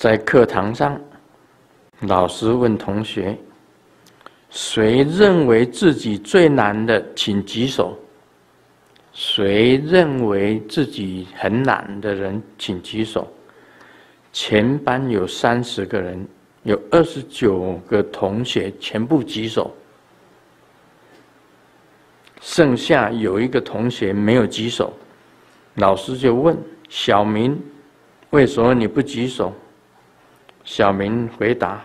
在课堂上，老师问同学：“谁认为自己最难的，请举手；谁认为自己很难的人，请举手。”全班有三十个人，有二十九个同学全部举手，剩下有一个同学没有举手。老师就问：“小明，为什么你不举手？”小明回答：“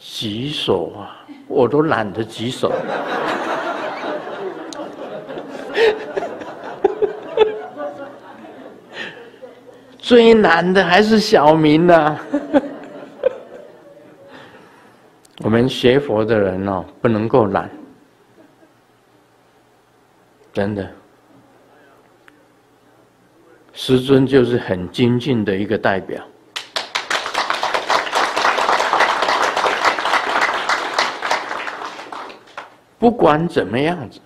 洗手啊，我都懒得洗手。”最难的还是小明呢。我们学佛的人哦，不能够懒，真的。师尊就是很精进的一个代表。不管怎么样子，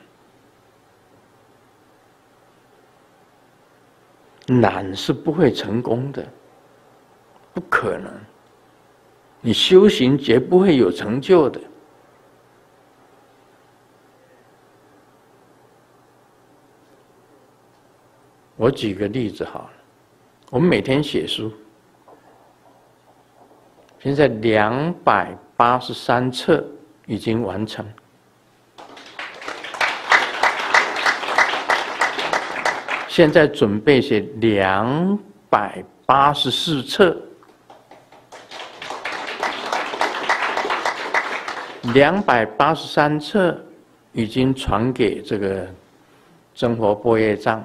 懒是不会成功的，不可能。你修行绝不会有成就的。我举个例子好了，我们每天写书，现在两百八十三册已经完成。现在准备写两百八十四册，两百八十三册已经传给这个增佛波业藏，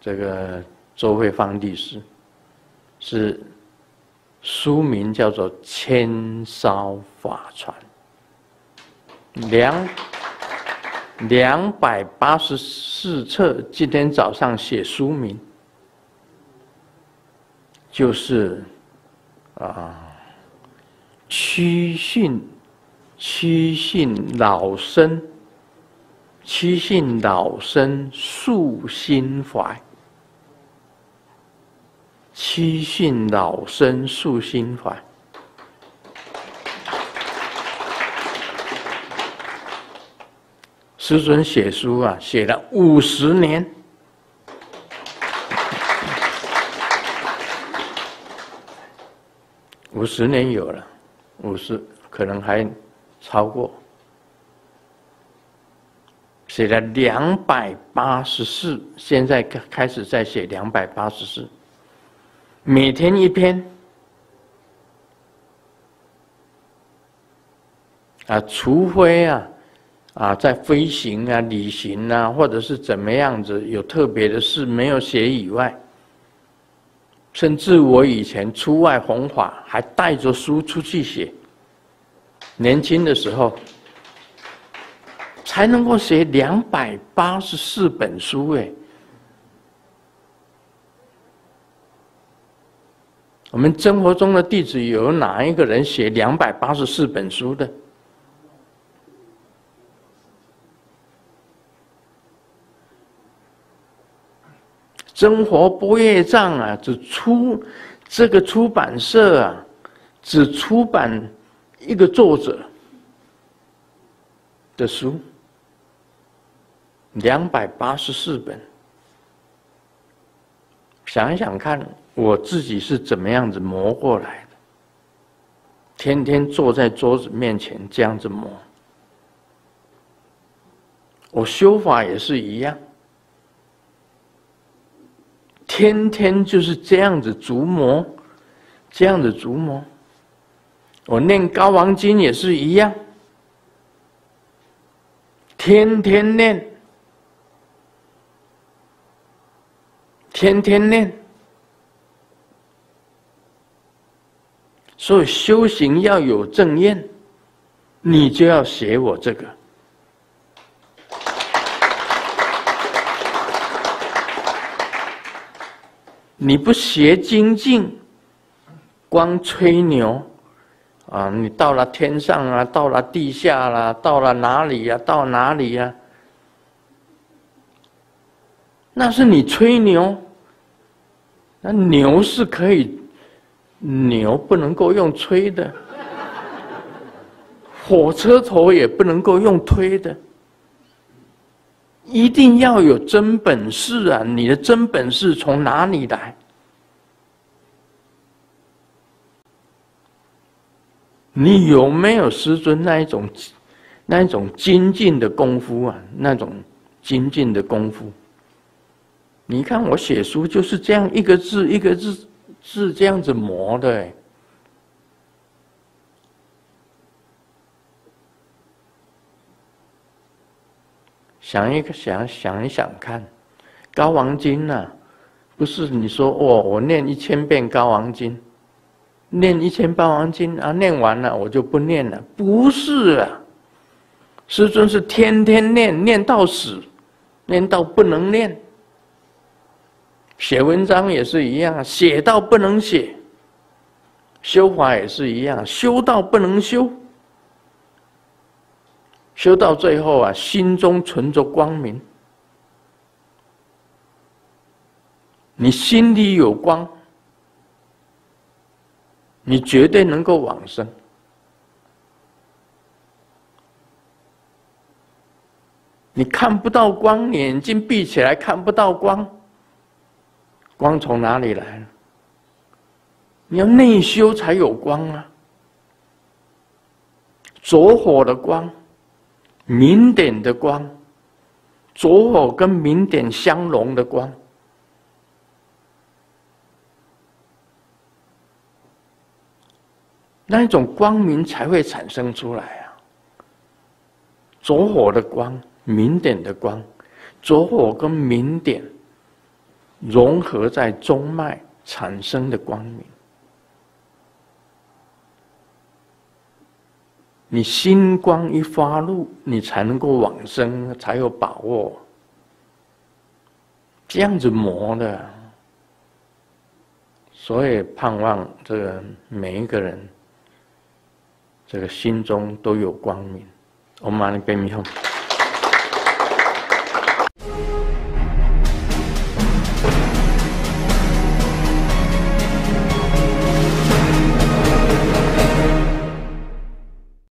这个周慧芳律师，是书名叫做《千烧法传》。两。两百八十四册，今天早上写书名，就是，啊，七信，七信老生，七信老生素心怀，七信老生素心怀。石准写书啊，写了五十年，五十年有了，五十可能还超过，写了两百八十四，现在开开始在写两百八十四，每天一篇，啊，除非啊。啊，在飞行啊、旅行啊，或者是怎么样子有特别的事没有写以外，甚至我以前出外弘法还带着书出去写。年轻的时候，才能够写两百八十四本书哎。我们生活中的弟子有哪一个人写两百八十四本书的？生活波业藏啊，只出这个出版社啊，只出版一个作者的书，两百八十四本。想一想看，我自己是怎么样子磨过来的？天天坐在桌子面前这样子磨，我修法也是一样。天天就是这样子逐魔，这样子逐魔。我念《高王经》也是一样，天天念，天天念。所以修行要有正念，你就要学我这个。你不学精进，光吹牛，啊！你到了天上啊，到了地下啦，到了哪里呀？到哪里呀？那是你吹牛。那牛是可以，牛不能够用吹的，火车头也不能够用推的。一定要有真本事啊！你的真本事从哪里来？你有没有师尊那一种、那一种精进的功夫啊？那种精进的功夫？你看我写书，就是这样一个字一个字字这样子磨的。想一个想想一想看，高王经呐，不是你说哦，我念一千遍高王经，念一千遍王经啊，念完了我就不念了，不是啊，师尊是天天念，念到死，念到不能念。写文章也是一样，写到不能写。修法也是一样，修到不能修。修到最后啊，心中存着光明，你心里有光，你绝对能够往生。你看不到光，眼睛闭起来看不到光，光从哪里来？你要内修才有光啊，着火的光。明点的光，着火跟明点相融的光，那一种光明才会产生出来啊！着火的光，明点的光，着火跟明点融合在中脉产生的光明。你心光一发露，你才能够往生，才有把握。这样子磨的，所以盼望这个每一个人，这个心中都有光明，我们来背铭。